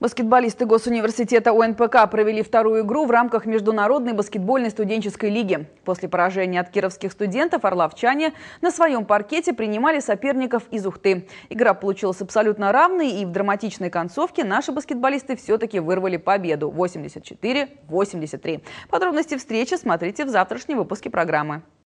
Баскетболисты Госуниверситета УНПК провели вторую игру в рамках Международной баскетбольной студенческой лиги. После поражения от кировских студентов орловчане на своем паркете принимали соперников из Ухты. Игра получилась абсолютно равной и в драматичной концовке наши баскетболисты все-таки вырвали победу 84-83. Подробности встречи смотрите в завтрашнем выпуске программы.